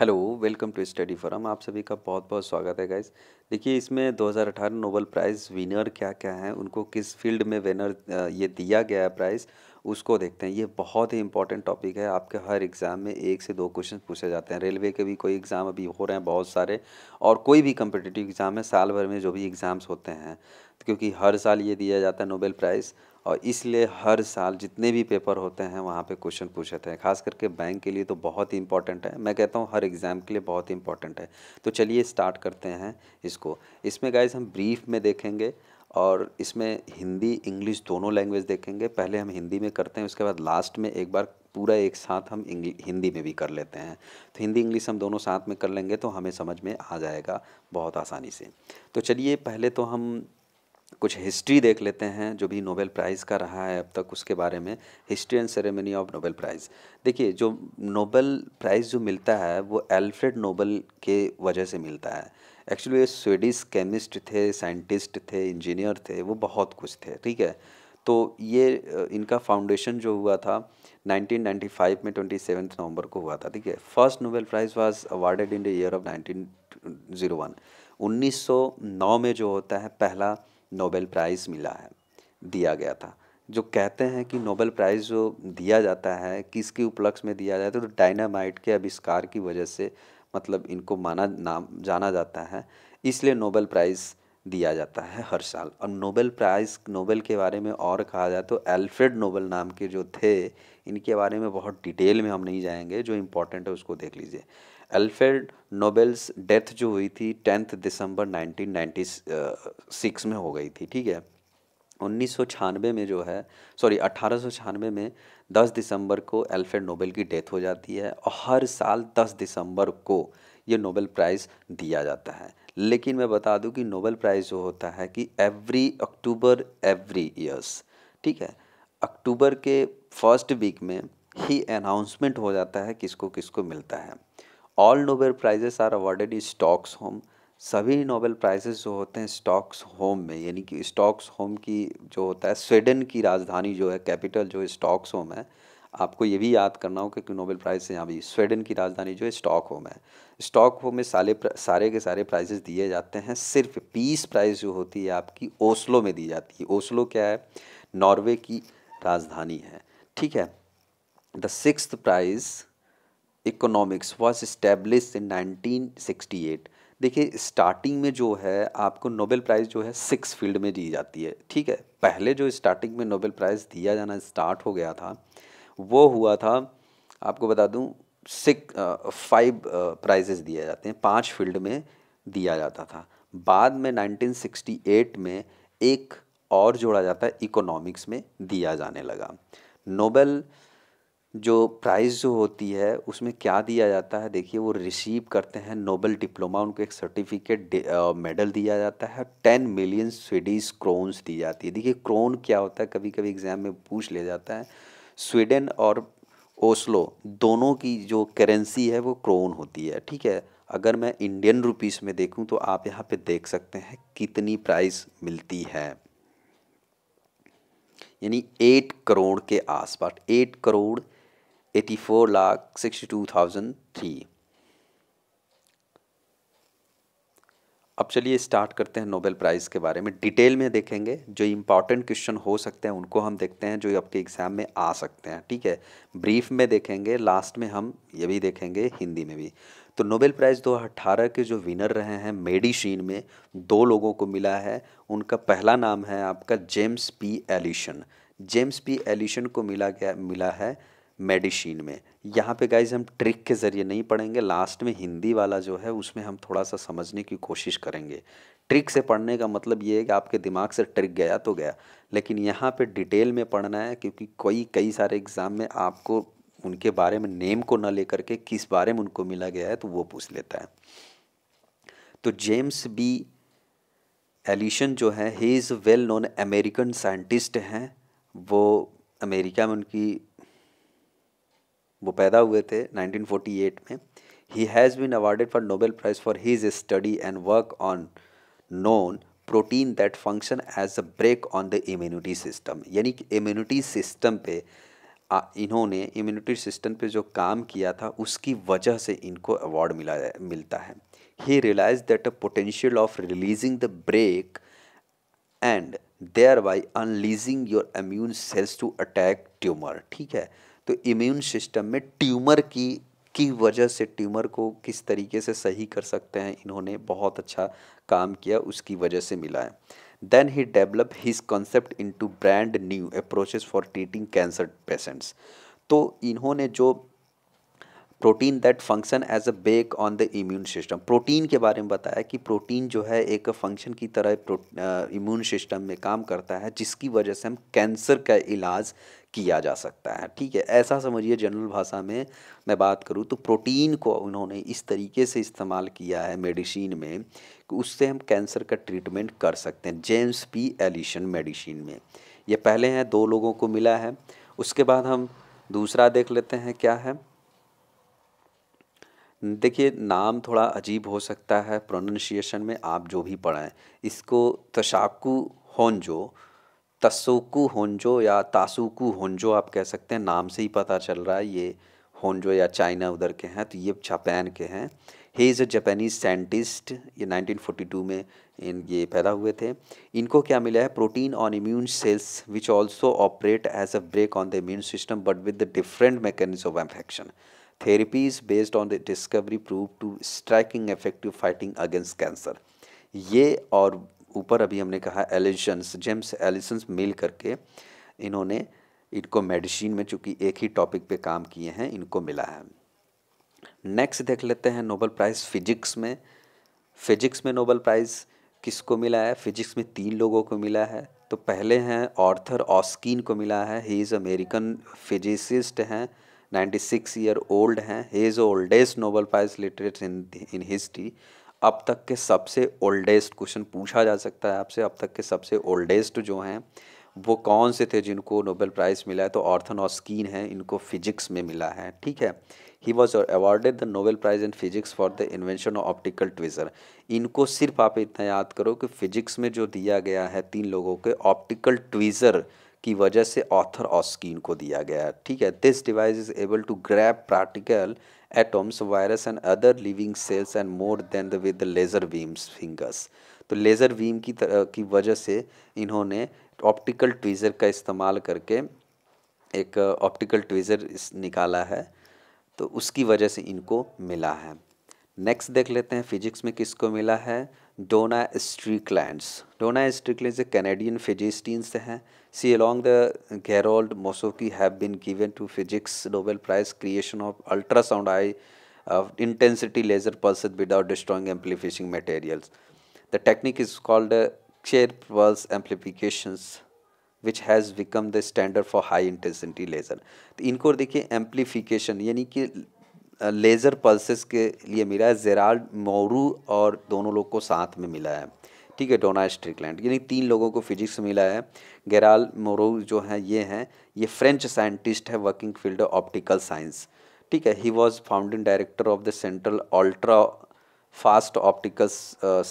Hello welcome to study forum आप सभी का बहुत बहुत स्वागत है गाइज देखिए इसमें 2018 नोबल प्राइज़ विनर क्या क्या हैं उनको किस फील्ड में विनर ये दिया गया है प्राइज़ उसको देखते हैं ये बहुत ही इंपॉर्टेंट टॉपिक है आपके हर एग्ज़ाम में एक से दो क्वेश्चन पूछे जाते हैं रेलवे के भी कोई एग्ज़ाम अभी हो रहे हैं बहुत सारे और कोई भी कम्पिटिटिव एग्ज़ाम है साल भर में जो भी एग्ज़ाम्स होते हैं क्योंकि हर साल ये दिया जाता है नोबेल प्राइज़ और इसलिए हर साल जितने भी पेपर होते हैं वहाँ पे क्वेश्चन पूछते हैं खास करके बैंक के लिए तो बहुत ही इंपॉर्टेंट है मैं कहता हूँ हर एग्ज़ाम के लिए बहुत ही इंपॉर्टेंट है तो चलिए स्टार्ट करते हैं इसको इसमें गाइज हम ब्रीफ में देखेंगे और इसमें हिंदी इंग्लिश दोनों लैंग्वेज देखेंगे पहले हम हिंदी में करते हैं उसके बाद लास्ट में एक बार पूरा एक साथ हम हिंदी में भी कर लेते हैं तो हिंदी इंग्लिश हम दोनों साथ में कर लेंगे तो हमें समझ में आ जाएगा बहुत आसानी से तो चलिए पहले तो हम कुछ हिस्ट्री देख लेते हैं जो भी नोबेल प्राइज़ का रहा है अब तक उसके बारे में history and ceremony of Nobel prize देखिए जो नोबेल प्राइज़ जो मिलता है वो एल्फ्रेड नोबेल के वजह से मिलता है एक्चुअली ये स्वीडिश केमिस्ट थे साइंटिस्ट थे इंजीनियर थे वो बहुत कुछ थे ठीक है तो ये इनका फाउंडेशन जो हुआ था 1995 में 27 नवंबर को हुआ था ठीक है first Nobel prize was awarded in the year of 1901 1909 में जो होता है पहला नोबेल प्राइज़ मिला है दिया गया था जो कहते हैं कि नोबेल प्राइज़ जो दिया जाता है किसके उपलक्ष्य में दिया जाता है तो डायनामाइट के आविष्कार की वजह से मतलब इनको माना नाम जाना जाता है इसलिए नोबेल प्राइज़ दिया जाता है हर साल और नोबेल प्राइज़ नोबेल के बारे में और कहा जाए तो एल्फ्रेड नोबेल नाम के जो थे इनके बारे में बहुत डिटेल में हम नहीं जाएंगे जो इम्पोर्टेंट है उसको देख लीजिए एल्फ्रेड नोबेल्स डेथ जो हुई थी टेंथ दिसंबर 1996 में हो गई थी ठीक है उन्नीस में जो है सॉरी अठारह में 10 दिसंबर को एल्फ्रेड नोबेल की डेथ हो जाती है और हर साल 10 दिसंबर को ये नोबेल प्राइज़ दिया जाता है लेकिन मैं बता दूं कि नोबेल प्राइज़ जो होता है कि एवरी अक्टूबर एवरी ईयर्स ठीक है अक्टूबर के फर्स्ट वीक में ही अनाउंसमेंट हो जाता है किसको किसको मिलता है all Nobel prizes are awarded in Stockholm सभी नोबेल प्राइजेस जो होते हैं स्टॉक्स होम में यानी कि स्टॉक्स होम की जो होता है स्वीडन की राजधानी जो है कैपिटल जो स्टॉक्स होम है आपको ये भी याद करना हो कि नोबेल प्राइज़ से यहाँ भी स्वीडन की राजधानी जो है स्टॉक होम है स्टॉक होम में साले सारे के सारे प्राइजेस दिए जाते हैं सिर्फ पीस प्राइज़ जो होती है आपकी ओस्लो में दी जाती है ओस्लो क्या है नॉर्वे की राजधानी है ठीक है the six prize economics was establish in nineteen sixty eight देखिए स्टार्टिंग में जो है आपको नोबेल प्राइज़ जो है सिक्स फील्ड में दी जाती है ठीक है पहले जो स्टार्टिंग में नोबेल प्राइज़ दिया जाना स्टार्ट हो गया था वो हुआ था आपको बता दूँ सिक फाइव प्राइजेस दिए जाते हैं पांच फील्ड में दिया जाता था बाद में 1968 में एक और जोड़ा जाता है इकोनॉमिक्स में दिया जाने लगा नोबेल जो प्राइज़ जो होती है उसमें क्या दिया जाता है देखिए वो रिसीव करते हैं नोबेल डिप्लोमा उनको एक सर्टिफिकेट मेडल दिया जाता है टेन मिलियन स्वीडिश क्रोन्स दी जाती है देखिए क्रोन क्या होता है कभी कभी एग्ज़ाम में पूछ लिया जाता है स्वीडन और ओस्लो दोनों की जो करेंसी है वो क्रोन होती है ठीक है अगर मैं इंडियन रुपीस में देखूं तो आप यहाँ पे देख सकते हैं कितनी प्राइस मिलती है यानी एट करोड़ के आसपास eight crore eighty four lakh sixty two thousand three अब चलिए स्टार्ट करते हैं नोबेल प्राइज़ के बारे में डिटेल में देखेंगे जो इम्पॉर्टेंट क्वेश्चन हो सकते हैं उनको हम देखते हैं जो आपके एग्ज़ाम में आ सकते हैं ठीक है ब्रीफ में देखेंगे लास्ट में हम ये भी देखेंगे हिंदी में भी तो नोबेल प्राइज़ 2018 के जो विनर रहे हैं मेडिसिन में दो लोगों को मिला है उनका पहला नाम है आपका James P Allison James P Allison को मिला गया मिला है मेडिसिन में यहाँ पे गाइज हम ट्रिक के ज़रिए नहीं पढ़ेंगे लास्ट में हिंदी वाला जो है उसमें हम थोड़ा सा समझने की कोशिश करेंगे ट्रिक से पढ़ने का मतलब ये है कि आपके दिमाग से ट्रिक गया तो गया लेकिन यहाँ पे डिटेल में पढ़ना है क्योंकि कोई कई सारे एग्ज़ाम में आपको उनके बारे में नेम को ना लेकर के किस बारे में उनको मिला गया है तो वो पूछ लेता है तो जेम्स बी एलिशन जो है he is well known American scientist हैं वो अमेरिका में उनकी वो पैदा हुए थे 1948 में he has been awarded for Nobel prize for his study and work on known protein that function as a brake on the immunity system यानी कि इम्यूनिटी सिस्टम पे आ, इन्होंने इम्यूनिटी सिस्टम पे जो काम किया था उसकी वजह से इनको अवार्ड मिला मिलता है he realize that a potential of releasing the brake and thereby unleashing your immune cells to attack tumour ठीक है तो इम्यून सिस्टम में ट्यूमर की की वजह से ट्यूमर को किस तरीके से सही कर सकते हैं इन्होंने बहुत अच्छा काम किया उसकी वजह से मिला है then he develop his concept into brand new approaches for treating cancer patients तो इन्होंने जो protein that function as a brake on the immune system protein के बारे में बताया कि प्रोटीन जो है एक फंक्शन की तरह इम्यून सिस्टम में काम करता है जिसकी वजह से हम कैंसर का इलाज किया जा सकता है ठीक है ऐसा समझिए जनरल भाषा में मैं बात करूँ तो प्रोटीन को उन्होंने इस तरीके से इस्तेमाल किया है मेडिसिन में कि उससे हम कैंसर का ट्रीटमेंट कर सकते हैं जेम्स पी एलिशन मेडिसिन में ये पहले हैं दो लोगों को मिला है उसके बाद हम दूसरा देख लेते हैं क्या है देखिए नाम थोड़ा अजीब हो सकता है प्रोनाउंसिएशन में आप जो भी पढ़ाएं इसको तशाकू होंजो तस्सुकू होंजो या तासुकू होंजो आप कह सकते हैं नाम से ही पता चल रहा है ये होंजो या चाइना उधर के हैं तो ये जापान के हैं he is a Japanese scientist ये 1942 में इन ये पैदा हुए थे इनको क्या मिला है protein on immune cells which also operate as a brake on the immune system but with the different mechanism of infection therapies based on the discovery prove to striking effective fighting against cancer ये और ऊपर अभी हमने कहा एलिशंस James एलिसन्स मिल करके इन्होंने इनको medicine में चूंकि एक ही टॉपिक पे काम किए हैं इनको मिला है नेक्स्ट देख लेते हैं नोबल प्राइज़ फिजिक्स में फिजिक्स में नोबल प्राइज़ किसको मिला है फिजिक्स में तीन लोगों को मिला है तो पहले हैं ऑर्थर ऑस्किन को मिला है ही इज़ अमेरिकन फिजिसिस्ट हैं नाइन्टी सिक्स ईयर ओल्ड हैं is oldest Nobel prize laureate in in history अब तक के सबसे ओल्डेस्ट क्वेश्चन पूछा जा सकता है आपसे अब तक के सबसे ओल्डेस्ट जो हैं वो कौन से थे जिनको नोबेल प्राइज़ मिला है तो ऑर्थन और है इनको फिजिक्स में मिला है ठीक है he was awarded the Nobel prize in physics for the invention of optical tweezer इनको सिर्फ आप इतना याद करो कि फिजिक्स में जो दिया गया है तीन लोगों के ऑप्टिकल ट्विज़र की वजह से ऑथर ऑस्किन को दिया गया ठीक है this device is able to grab practical atoms virus and other living cells and more than the with laser beams fingers तो लेज़र वीम की तरह की वजह से इन्होंने ऑप्टिकल ट्वीज़र का इस्तेमाल करके एक ऑप्टिकल uh, ट्वीज़र निकाला है तो उसकी वजह से इनको मिला है नेक्स्ट देख लेते हैं फिजिक्स में किसको मिला है डोना स्ट्रीकलैंड डोना स्ट्रीकलैंड कैनेडियन फिजिस्टीन से हैं See, along the Gerold Mosoki have been given to physics Nobel Prize creation of ultrasound high of intensity laser pulses without destroying amplifying materials. The technique is called uh, shear pulse amplifications which has become the standard for high intensity laser. तो इनको देखिए amplification यानी कि laser pulses के लिए मिला है Gerald Moru और दोनों लोग को साथ में मिला है ठीक है डोना स्ट्रिकलैंड यानी तीन लोगों को फिजिक्स मिला है गैराल मोरो जो है ये हैं ये फ्रेंच साइंटिस्ट है वर्किंग फील्ड ऑप्टिकल साइंस ठीक है he was founding director of the central ultra fast optical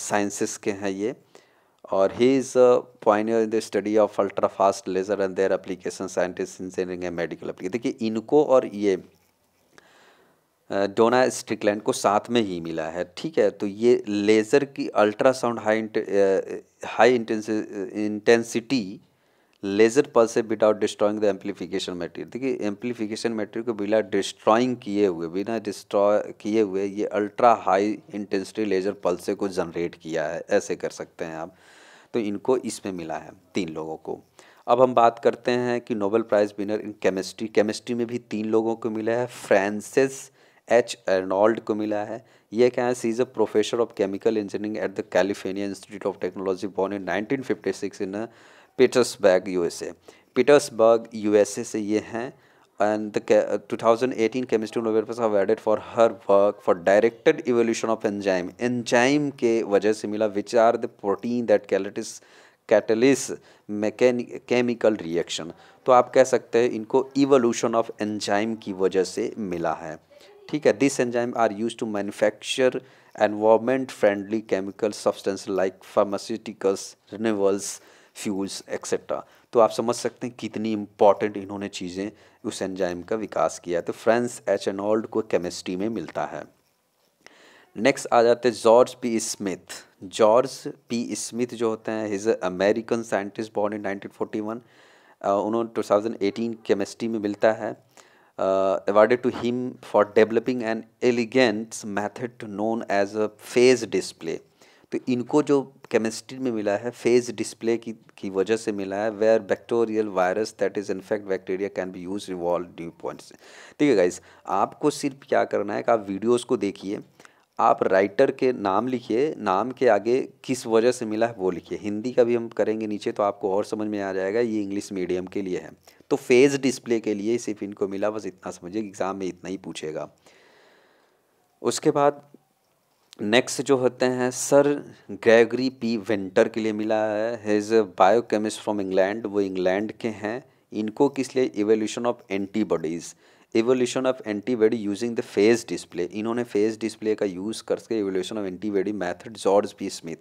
sciences के हैं ये और he is pioneer in the study of ultra fast laser and their application scientist engineering and medical application देखिए इनको और ये डोना स्ट्रिकलैंड को साथ में ही मिला है ठीक है तो ये लेज़र की ultrasound high high intensity laser pulse without destroying the amplification material देखिए एम्पलीफिकेशन मटेरियल को बिना डिस्ट्रॉइंग किए हुए बिना डिस्ट्रॉय किए हुए ये ultra high intensity laser pulses को जनरेट किया है ऐसे कर सकते हैं आप तो इनको इसमें मिला है तीन लोगों को अब हम बात करते हैं कि Nobel prize winner in chemistry chemistry में भी तीन लोगों को मिला है फ्रांसिस एच एनॉल्ड को मिला है ये क्या है she is a professor of chemical engineering at the California Institute of Technology born in 1956 in Pittsburgh USA Pittsburgh USA से ये हैं and two thousand eighteen chemistry Nobel prize for her work for directed evolution of enzyme enzyme के वजह से मिला which are the protein that catalyst catalyse chemical reaction तो आप कह सकते हैं इनको इवोल्यूशन ऑफ एंजाइम की वजह से मिला है ठीक है this enzyme are use to manufacture environment friendly chemical substance like pharmaceuticals renewables fuels etcetera तो आप समझ सकते हैं कितनी इंपॉर्टेंट इन्होंने चीज़ें उस एंजाइम का विकास किया तो फ्रेंस एच एनॉल्ड को केमिस्ट्री में मिलता है नेक्स्ट आ जाते हैं George P Smith George P Smith जो होते हैं is American scientist born in 1941 उन्होंने 2018 केमिस्ट्री में मिलता है awarded to him for developing an elegants method known as a phage display तो इनको जो केमिस्ट्री में मिला है फेज डिस्प्ले की की वजह से मिला है where bacterial virus that is infect bacteria can be use revolve due points ठीक है गाइज आपको सिर्फ क्या करना है कि आप वीडियोज़ को देखिए आप राइटर के नाम लिखिए नाम के आगे किस वजह से मिला है वो लिखिए हिंदी का भी हम करेंगे नीचे तो आपको और समझ में आ जाएगा ये इंग्लिश मीडियम के लिए है तो फेज डिस्प्ले के लिए सिर्फ इनको मिला बस इतना समझिए एग्ज़ाम में इतना ही पूछेगा उसके बाद नेक्स्ट जो होते हैं सर ग्रेगरी पी वेंटर के लिए मिला है he's bio biochemist from England वो इंग्लैंड के हैं इनको किस लिए evolution of antibodies evolution of antibody using the phage display इन्होंने फेज डिस्प्ले का यूज़ करके evolution of antibody method George P Smith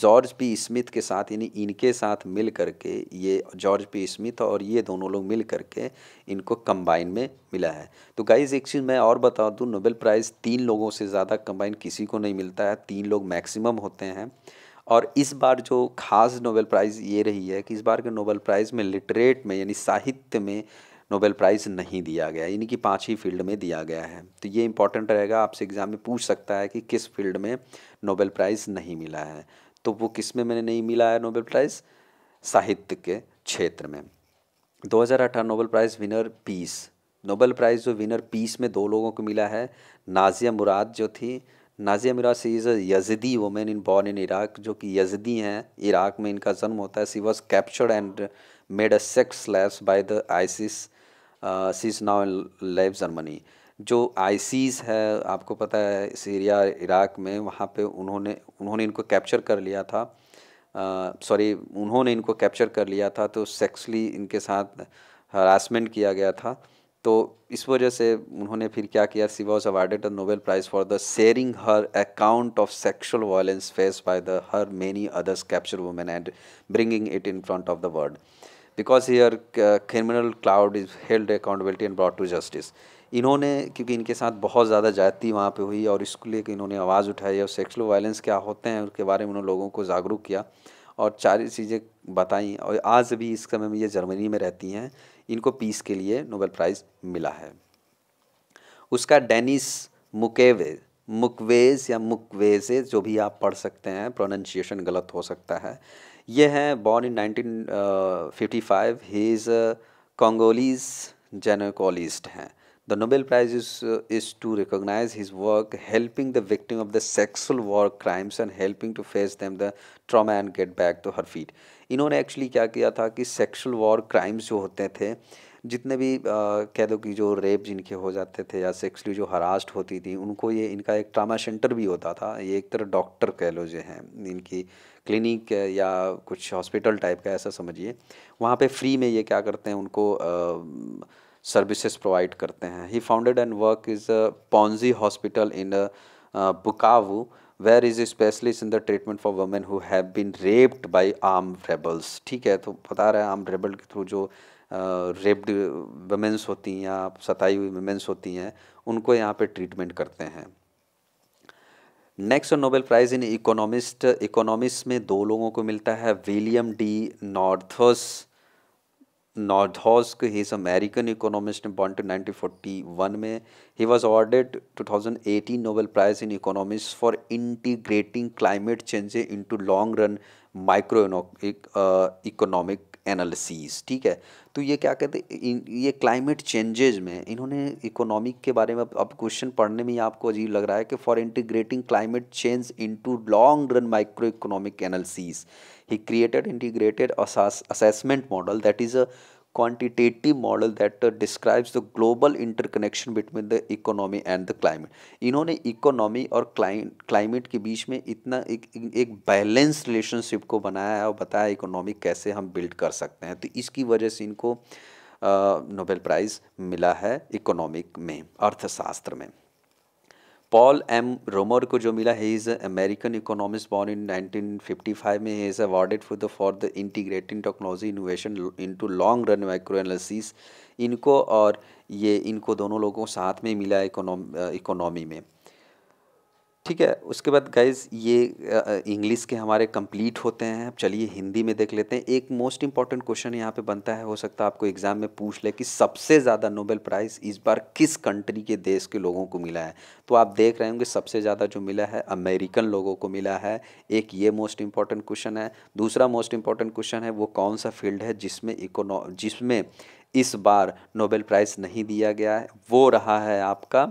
George P Smith के साथ यानी इनके साथ मिल करके ये जॉर्ज पी स्मिथ और ये दोनों लोग मिल करके इनको कंबाइन में मिला है तो गाइज एक चीज़ मैं और बता दूँ नोबेल प्राइज़ तीन लोगों से ज़्यादा कंबाइन किसी को नहीं मिलता है तीन लोग मैक्सिमम होते हैं और इस बार जो खास नोबेल प्राइज़ ये रही है कि इस बार के नोबेल प्राइज़ में लिटरेट में यानी साहित्य में नोबेल प्राइज़ नहीं दिया गया यानी कि पाँच ही फील्ड में दिया गया है तो ये इंपॉर्टेंट रहेगा आपसे एग्ज़ाम में पूछ सकता है कि किस फील्ड में नोबेल प्राइज़ नहीं मिला है तो वो किस में मैंने नहीं मिला है नोबेल प्राइज़ साहित्य के क्षेत्र में 2018 Nobel prize winner peace Nobel prize जो विनर पीस में दो लोगों को मिला है नाजिया मुराद जो थी Nadia Murad she is a Yazidi women in born in Iraq जो कि यजदी हैं इराक में इनका जन्म होता है she was captured and made a sex slaves by the ISIS she is now in live Germany जो आईसीस है आपको पता है सीरिया इराक में वहाँ पे उन्होंने उन्होंने इनको कैप्चर कर लिया था सॉरी उन्होंने इनको कैप्चर कर लिया था तो सेक्सली इनके साथ हरासमेंट किया गया था तो इस वजह से उन्होंने फिर क्या किया she was awarded a Nobel prize for the sharing her account of sexual violence face by the her many others capture women and bringing it in front of the world because here criminal cloud is held accountability and brought to justice इन्होंने क्योंकि इनके साथ बहुत ज़्यादा जाति वहाँ पे हुई और इसको लेकर इन्होंने आवाज़ उठाई और सेक्सुअल वायलेंस क्या होते हैं उसके बारे में उन्होंने लोगों को जागरूक किया और चार चीज़ें बताई और आज भी इस समय में ये जर्मनी में रहती हैं इनको पीस के लिए नोबेल प्राइज़ मिला है उसका डेनिस मुकेवे मुकवेज या मुकवेजे जो भी आप पढ़ सकते हैं प्रोनाउंसिएशन गलत हो सकता है ये हैं born in 1955 he is Congolese gynaecologist हैं the Nobel prize is to recognise his work helping the victim of the sexual war crimes and helping to face them the trauma and get back to her feet इन्होंने actually क्या किया था कि sexual war crimes जो होते थे जितने भी कह दो कि जो रेप जिनके हो जाते थे या सेक्सुअली जो हरास्ट होती थी उनको ये इनका एक ट्रामा सेंटर भी होता था ये एक तरह डॉक्टर कह लो जो हैं इनकी क्लिनिक या कुछ हॉस्पिटल टाइप का ऐसा समझिए वहाँ पे फ्री में ये क्या करते हैं उनको सर्विसेज प्रोवाइड करते हैं he founded and work is a Panzi hospital in Bukavu where is specialist in the treatment for women who have been raped by arm rebels ठीक है तो बता रहे हैं आर्म रेबल के थ्रू जो रेप्ड वमेंस होती हैं या सताई हुई वमेंस होती हैं उनको यहाँ पे ट्रीटमेंट करते हैं next Nobel prize in economist economics में दो लोगों को मिलता है William D Nordhaus Nordhaus he is American economist nineteen forty one में he was two thousand eighteen Nobel prize in economics for integrating climate into long run micro economic analysis ठीक है तो ये क्या कहते हैं ये क्लाइमेट चेंजेज में इन्होंने इकोनॉमिक के बारे में अब क्वेश्चन पढ़ने में ही आपको अजीब लग रहा है कि for integrating climate change into long run micro economic analysis he created integrated assessment model that is a quantitative model that describes the global interconnection between the economy and the climate इन्होंने economy और client climate के बीच में इतना एक एक balance relationship को बनाया है और बताया इकोनॉमी कैसे हम बिल्ड कर सकते हैं तो इसकी वजह से इनको नोबेल uh, प्राइज़ मिला है इकोनॉमिक में अर्थशास्त्र में पॉल एम रोमर को जो मिला है is American economist born in 1955 में he is awarded for the for the integrating technology innovation into long run micro analysis इनको और ये इनको दोनों लोगों साथ में मिला इकोनॉमी में ठीक है उसके बाद गाइज ये इंग्लिश के हमारे कंप्लीट होते हैं अब चलिए हिंदी में देख लेते हैं एक मोस्ट इंपॉर्टेंट क्वेश्चन यहाँ पे बनता है हो सकता है आपको एग्जाम में पूछ ले कि सबसे ज़्यादा नोबेल प्राइज़ इस बार किस कंट्री के देश के लोगों को मिला है तो आप देख रहे होंगे सबसे ज़्यादा जो मिला है अमेरिकन लोगों को मिला है एक ये मोस्ट इंपॉर्टेंट क्वेश्चन है दूसरा मोस्ट इंपॉर्टेंट क्वेश्चन है वो कौन सा फील्ड है जिसमें इकोनॉ जिसमें इस बार नोबेल प्राइज़ नहीं दिया गया है वो रहा है आपका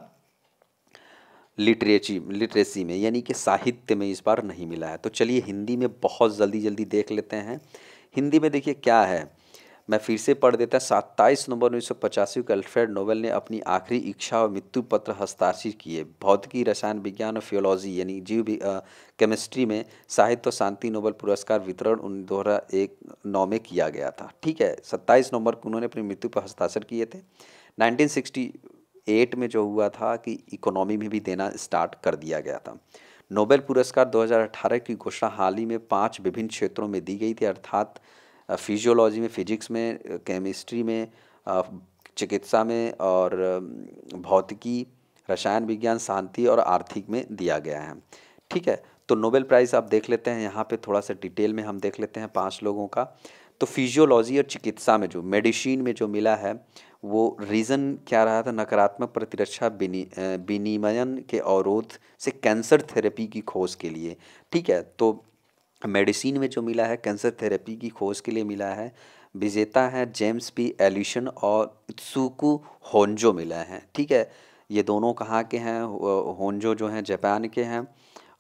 लिटरेची लिटरेसी में यानी कि साहित्य में इस बार नहीं मिला है तो चलिए हिंदी में बहुत जल्दी जल्दी देख लेते हैं हिंदी में देखिए क्या है मैं फिर से पढ़ देता सत्ताईस नवंबर उन्नीस सौ पचासी को अल्फ्रेड नोवेल ने अपनी आखिरी इच्छा और मृत्यु पत्र हस्ताक्षर किए भौतिकी रसायन विज्ञान और फियोलॉजी यानी जीव केमिस्ट्री में साहित्य और शांति नोबेल पुरस्कार वितरण उन दो हज़ार एक नौ में किया गया था ठीक है सत्ताईस नवंबर को उन्होंने अपनी मृत्यु पर हस्ताक्षर किए थे नाइनटीन सिक्सटी एट में जो हुआ था कि इकोनॉमी में भी देना स्टार्ट कर दिया गया था नोबेल पुरस्कार 2018 की घोषणा हाल ही में पांच विभिन्न क्षेत्रों में दी गई थी अर्थात फिजियोलॉजी में फिजिक्स में केमिस्ट्री में चिकित्सा में और भौतिकी रसायन विज्ञान शांति और आर्थिक में दिया गया है ठीक है तो नोबेल प्राइज़ आप देख लेते हैं यहाँ पे थोड़ा सा डिटेल में हम देख लेते हैं पांच लोगों का तो फिजियोलॉजी और चिकित्सा में जो मेडिसिन में जो मिला है वो रीज़न क्या रहा था नकारात्मक प्रतिरक्षा विनिमयन के अवरोध से कैंसर थेरेपी की खोज के लिए ठीक है तो मेडिसिन में जो मिला है कैंसर थेरेपी की खोज के लिए मिला है विजेता है जेम्स पी एल्यूशन और इत्सुकु होन्जो मिला है ठीक है ये दोनों कहाँ के हैं होन्जो जो हैं जापान के हैं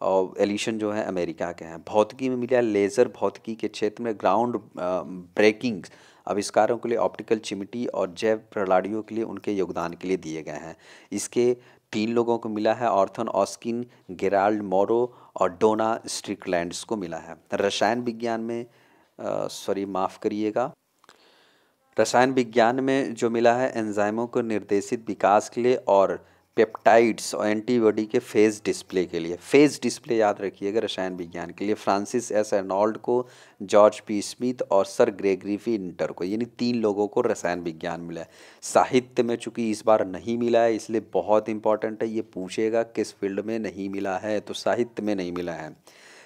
और एलिशन जो है अमेरिका के हैं भौतिकी में मिला लेज़र भौतिकी के क्षेत्र में ग्राउंड ब्रेकिंग्स आविष्कारों के लिए ऑप्टिकल चिमटी और जैव प्रलाड़ियों के लिए उनके योगदान के लिए दिए गए हैं इसके तीन लोगों को मिला है ऑर्थन ऑस्किन गेराल्ड मोरो और डोना स्ट्रिकलैंड्स को मिला है रसायन विज्ञान में सॉरी माफ़ करिएगा रसायन विज्ञान में जो मिला है एंजाइमों को निर्देशित विकास के लिए और पेप्टाइड्स और एंटीबॉडी के फेज डिस्प्ले के लिए फेज डिस्प्ले याद रखिएगा रसायन विज्ञान के लिए फ्रांसिस एस एर्नॉल्ड को जॉर्ज पी स्मिथ और सर ग्रेगरीफी इंटर को यानी तीन लोगों को रसायन विज्ञान मिला है साहित्य में चूंकि इस बार नहीं मिला है इसलिए बहुत इंपॉर्टेंट है ये पूछेगा किस फील्ड में नहीं मिला है तो साहित्य में नहीं मिला है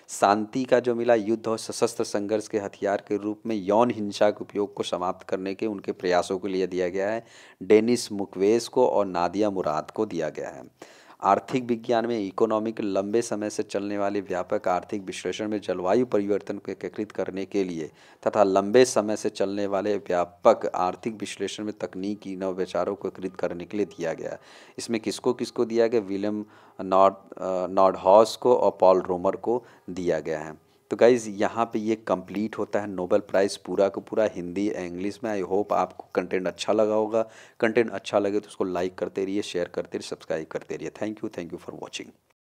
शांति का जो मिला युद्ध और सशस्त्र संघर्ष के हथियार के रूप में यौन हिंसा के उपयोग को समाप्त करने के उनके प्रयासों के लिए दिया गया है डेनिस मुकवेस को और नादिया मुराद को दिया गया है आर्थिक विज्ञान में इकोनॉमिक लंबे समय से चलने वाले व्यापक आर्थिक विश्लेषण में जलवायु परिवर्तन को एकीकृत करने के लिए तथा लंबे समय से चलने वाले व्यापक आर्थिक विश्लेषण में तकनीकी नव विचारों को एकीकृत करने के लिए दिया गया इसमें किसको किसको दिया गया विलियम नॉर्ड नॉर्ड हॉस को और पॉल रोमर को दिया गया है तो गाइज़ यहाँ पे ये कंप्लीट होता है नोबल प्राइज़ पूरा का पूरा हिंदी इंग्लिश में आई होप आपको कंटेंट अच्छा लगा होगा कंटेंट अच्छा लगे तो उसको लाइक करते रहिए शेयर करते रहिए सब्सक्राइब करते रहिए thank you thank you for watching